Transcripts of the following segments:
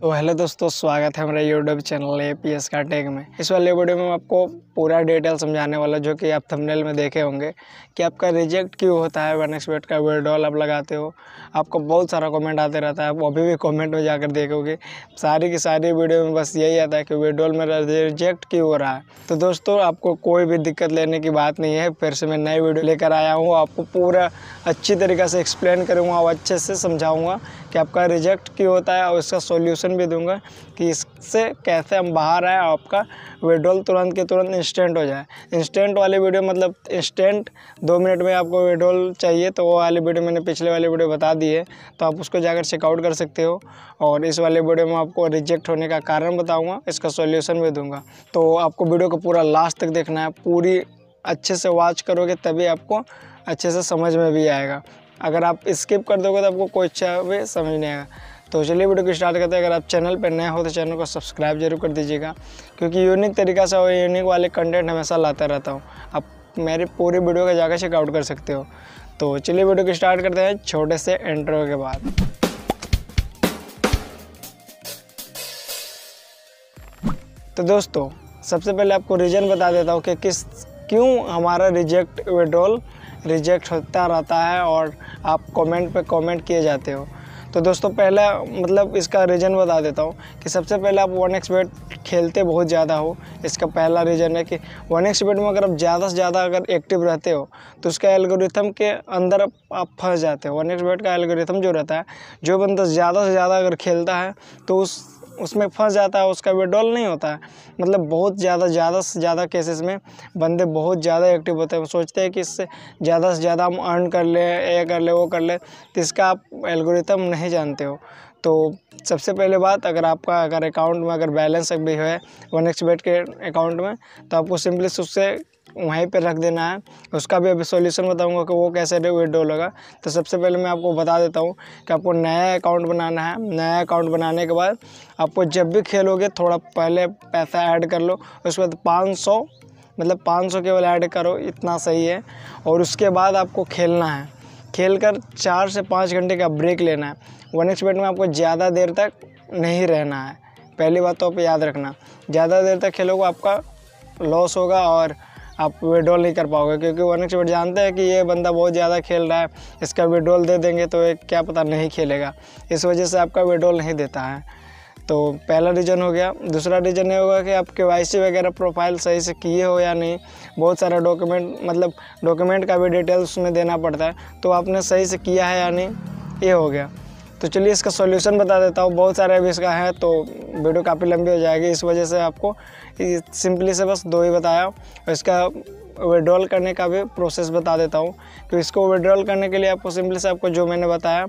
तो हेलो दोस्तों स्वागत है हमारे YouTube channel A P S का टेक में इस वाले वीडियो में मैं आपको पूरा डिटेल समझाने वाला जो कि आप थंबनेल में देखे होंगे कि आपका रिजेक्ट क्यों होता है वन एक्सपेक्ट का विड्रॉल आप लगाते हो आपको बहुत सारा कमेंट आते रहता है आप अभी भी कमेंट में जाकर देखोगे सारी की सारी वीडियो में बस यही आता है कि विड्रॉल मेरा रिजेक्ट क्यों हो रहा है तो दोस्तों आपको कोई भी दिक्कत लेने की बात नहीं है फिर से मैं नई वीडियो लेकर आया हूँ आपको पूरा अच्छी तरीके से एक्सप्लेन करूँगा और अच्छे से समझाऊँगा कि आपका रिजेक्ट क्यों होता है और उसका सोल्यूशन ऑप्शन भी दूंगा कि इससे कैसे हम बाहर आए आपका विड्रॉल तुरंत के तुरंत इंस्टेंट हो जाए इंस्टेंट वाली वीडियो मतलब इंस्टेंट दो मिनट में आपको विड्रॉल चाहिए तो वो वाली वीडियो मैंने पिछले वाली वीडियो बता दी है तो आप उसको जाकर चेकआउट कर सकते हो और इस वाले वीडियो में आपको रिजेक्ट होने का कारण बताऊँगा इसका सोल्यूशन भी दूँगा तो आपको वीडियो को पूरा लास्ट तक देखना है पूरी अच्छे से वॉच करोगे तभी आपको अच्छे से समझ में भी आएगा अगर आप स्किप कर दोगे तो आपको कोई अच्छा भी समझ नहीं आएगा तो चलिए वीडियो को स्टार्ट करते हैं अगर आप चैनल पर नए हो तो चैनल को सब्सक्राइब जरूर कर दीजिएगा क्योंकि यूनिक तरीका से और यूनिक वाले कंटेंट हमेशा लाता रहता हूँ आप मेरे पूरे वीडियो का जाकर चेकआउट कर सकते हो तो चलिए वीडियो को स्टार्ट करते हैं छोटे से इंटरव्यू के बाद तो दोस्तों सबसे पहले आपको रीज़न बता देता हूँ कि किस क्यों हमारा रिजेक्ट विड्रॉल रिजेक्ट होता रहता है और आप कमेंट पे कमेंट किए जाते हो तो दोस्तों पहला मतलब इसका रीज़न बता देता हूँ कि सबसे पहले आप वन एक्स बेट खेलते बहुत ज़्यादा हो इसका पहला रीज़न है कि वन एक्स बेट में अगर आप ज़्यादा से ज़्यादा अगर एक्टिव रहते हो तो उसका एल्गोरिथम के अंदर आप फंस जाते हो वन एक्स बेट का एल्गोरिथम जो रहता है जो बंदा ज़्यादा से ज़्यादा अगर खेलता है तो उस उसमें फंस जाता है उसका विड्रॉल नहीं होता है मतलब बहुत ज़्यादा ज़्यादा से ज़्यादा केसेस में बंदे बहुत ज़्यादा एक्टिव होते हैं सोचते हैं कि इससे ज़्यादा से ज़्यादा हम अर्न कर ले ये कर ले वो कर ले तो इसका आप एल्गोरिथम नहीं जानते हो तो सबसे पहले बात अगर आपका अगर अकाउंट में अगर बैलेंस भी है वन एक्स बेट के अकाउंट में तो आपको सिंपली उससे वहीं पे रख देना है उसका भी अभी सॉल्यूशन बताऊंगा कि वो कैसे विड्रॉल होगा तो सबसे पहले मैं आपको बता देता हूँ कि आपको नया अकाउंट बनाना है नया अकाउंट बनाने के बाद आपको जब भी खेलोगे थोड़ा पहले पैसा ऐड कर लो उसके बाद पाँच सौ मतलब पाँच सौ केवल ऐड करो इतना सही है और उसके बाद आपको खेलना है खेल कर चार से पाँच घंटे का ब्रेक लेना है वन एक्स बेट में आपको ज़्यादा देर तक नहीं रहना है पहली बात तो आप याद रखना ज़्यादा देर तक खेलोगे आपका लॉस होगा और आप विड्रॉल नहीं कर पाओगे क्योंकि वन एक्स जानते हैं कि ये बंदा बहुत ज़्यादा खेल रहा है इसका विड्रॉल दे देंगे तो एक क्या पता नहीं खेलेगा इस वजह से आपका विड्रॉल नहीं देता है तो पहला रीज़न हो गया दूसरा रीज़न ये होगा कि आप के वगैरह प्रोफाइल सही से किए हो या नहीं बहुत सारा डॉक्यूमेंट मतलब डॉक्यूमेंट का भी डिटेल्स उसमें देना पड़ता है तो आपने सही से किया है या नहीं ये हो गया तो चलिए इसका सॉल्यूशन बता देता हूँ बहुत सारे अभी इसका है तो वीडियो काफ़ी लंबी हो जाएगी इस वजह से आपको सिंपली से बस दो ही बताया इसका विड्रॉल करने का भी प्रोसेस बता देता हूँ कि तो इसको विड्रॉल करने के लिए आपको सिंपली से आपको जो मैंने बताया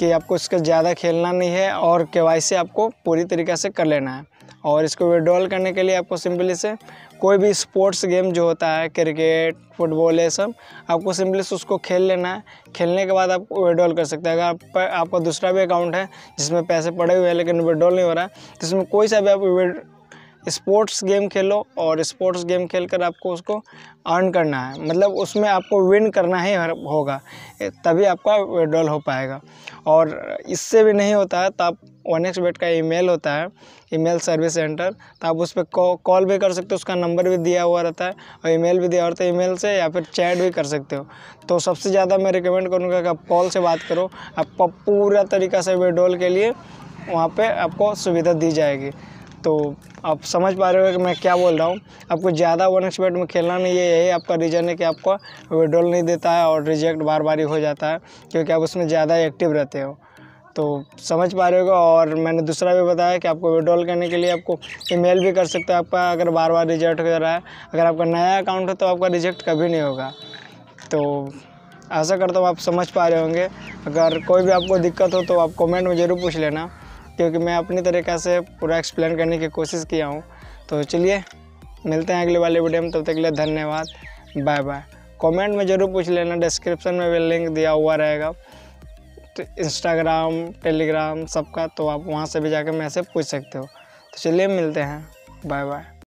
कि आपको इसका ज़्यादा खेलना नहीं है और के आपको पूरी तरीके से कर लेना है और इसको विड्रॉल करने के लिए आपको सिंपली से कोई भी स्पोर्ट्स गेम जो होता है क्रिकेट फुटबॉल ये सब आपको सिंपली से उसको खेल लेना है खेलने के बाद आप विड्रॉल कर सकते हैं अगर आप आपका दूसरा भी अकाउंट है जिसमें पैसे पड़े हुए हैं लेकिन विड्रॉल नहीं हो रहा है तो इसमें कोई सा भी आप स्पोर्ट्स गेम खेलो और स्पोर्ट्स गेम खेल कर आपको उसको अर्न करना है मतलब उसमें आपको विन करना ही होगा तभी आपका विड्रॉल हो पाएगा और इससे भी नहीं होता है तो आप वन एक्स बेट का ईमेल होता है ईमेल सर्विस सेंटर तो आप उस पर कॉल भी कर सकते हो उसका नंबर भी दिया हुआ रहता है और ईमेल भी दिया होता है ईमेल से या फिर चैट भी कर सकते हो तो सबसे ज़्यादा मैं रिकमेंड करूँगा कि आप कॉल से बात करो आप पूरा तरीका से विड्रॉल के लिए वहाँ पर आपको सुविधा दी जाएगी तो आप समझ पा रहे हो कि मैं क्या बोल रहा हूँ आपको ज़्यादा वन एक्सपेट में खेलना नहीं है यही आपका रीज़न है कि आपको विड्रॉल नहीं देता है और रिजेक्ट बार बार ही हो जाता है क्योंकि आप उसमें ज़्यादा एक्टिव रहते हो तो समझ पा रहे होगा और मैंने दूसरा भी बताया कि आपको विड्रॉल करने के लिए आपको ईमेल भी कर सकते हो आपका अगर बार बार रिजेक्ट हो रहा है अगर आपका नया अकाउंट है तो आपका रिजेक्ट कभी नहीं होगा तो ऐसा करता हूँ आप समझ पा रहे होंगे अगर कोई भी आपको दिक्कत हो तो आप कमेंट में ज़रूर पूछ लेना क्योंकि मैं अपनी तरीक़े से पूरा एक्सप्लेन करने की कोशिश किया हूँ तो चलिए मिलते हैं अगले वाले वीडियो में तब तक के लिए धन्यवाद बाय बाय कमेंट में ज़रूर पूछ लेना डिस्क्रिप्शन में भी लिंक दिया हुआ रहेगा नेक्स्ट इंस्टाग्राम टेलीग्राम सबका तो आप वहाँ से भी जाकर मैसेज पूछ सकते हो तो चलिए मिलते हैं बाय बाय